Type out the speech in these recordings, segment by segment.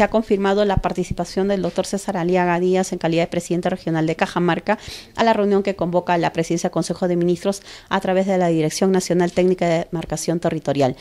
se ha confirmado la participación del doctor César Aliaga Díaz en calidad de presidente regional de Cajamarca a la reunión que convoca la presidencia del Consejo de Ministros a través de la Dirección Nacional Técnica de Demarcación Territorial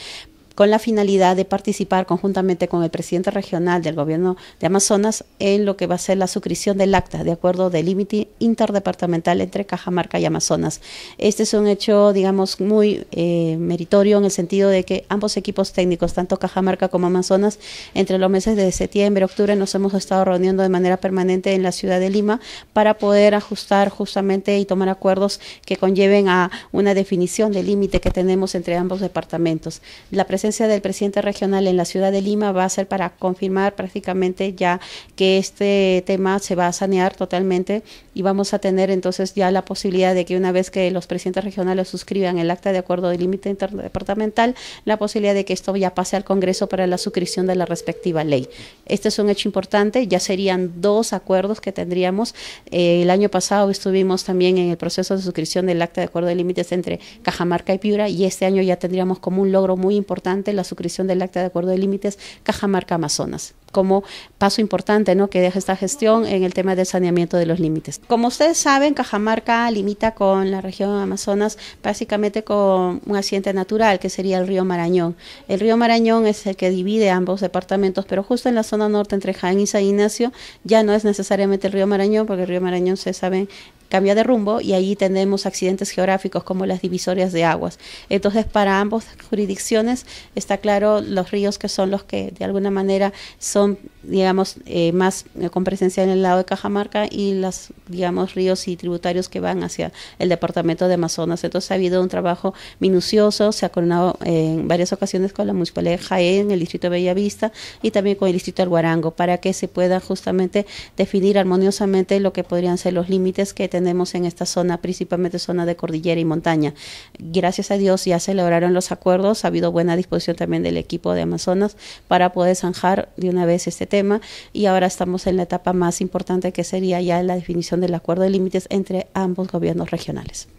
con la finalidad de participar conjuntamente con el presidente regional del gobierno de Amazonas en lo que va a ser la suscripción del acta de acuerdo de límite interdepartamental entre Cajamarca y Amazonas. Este es un hecho, digamos, muy eh, meritorio en el sentido de que ambos equipos técnicos, tanto Cajamarca como Amazonas, entre los meses de septiembre, y octubre, nos hemos estado reuniendo de manera permanente en la ciudad de Lima para poder ajustar justamente y tomar acuerdos que conlleven a una definición del límite que tenemos entre ambos departamentos. La presencia del presidente regional en la ciudad de Lima va a ser para confirmar prácticamente ya que este tema se va a sanear totalmente y vamos a tener entonces ya la posibilidad de que una vez que los presidentes regionales suscriban el acta de acuerdo de límite interdepartamental, la posibilidad de que esto ya pase al Congreso para la suscripción de la respectiva ley. Este es un hecho importante, ya serían dos acuerdos que tendríamos. Eh, el año pasado estuvimos también en el proceso de suscripción del acta de acuerdo de límites entre Cajamarca y Piura y este año ya tendríamos como un logro muy importante la suscripción del acta de acuerdo de límites Cajamarca Amazonas como paso importante que deja esta gestión en el tema del saneamiento de los límites. Como ustedes saben, Cajamarca limita con la región Amazonas básicamente con un accidente natural que sería el río Marañón. El río Marañón es el que divide ambos departamentos, pero justo en la zona norte entre Jaén y San Ignacio ya no es necesariamente el río Marañón porque el río Marañón se saben cambia de rumbo y ahí tenemos accidentes geográficos como las divisorias de aguas. Entonces, para ambas jurisdicciones está claro los ríos que son los que de alguna manera son, digamos, eh, más eh, con presencia en el lado de Cajamarca y los, digamos, ríos y tributarios que van hacia el departamento de Amazonas. Entonces, ha habido un trabajo minucioso, se ha coronado eh, en varias ocasiones con la municipalidad de Jaén, el distrito de Bellavista y también con el distrito del Guarango para que se pueda justamente definir armoniosamente lo que podrían ser los límites que tenemos tenemos en esta zona, principalmente zona de cordillera y montaña. Gracias a Dios ya se lograron los acuerdos, ha habido buena disposición también del equipo de Amazonas para poder zanjar de una vez este tema y ahora estamos en la etapa más importante que sería ya la definición del acuerdo de límites entre ambos gobiernos regionales.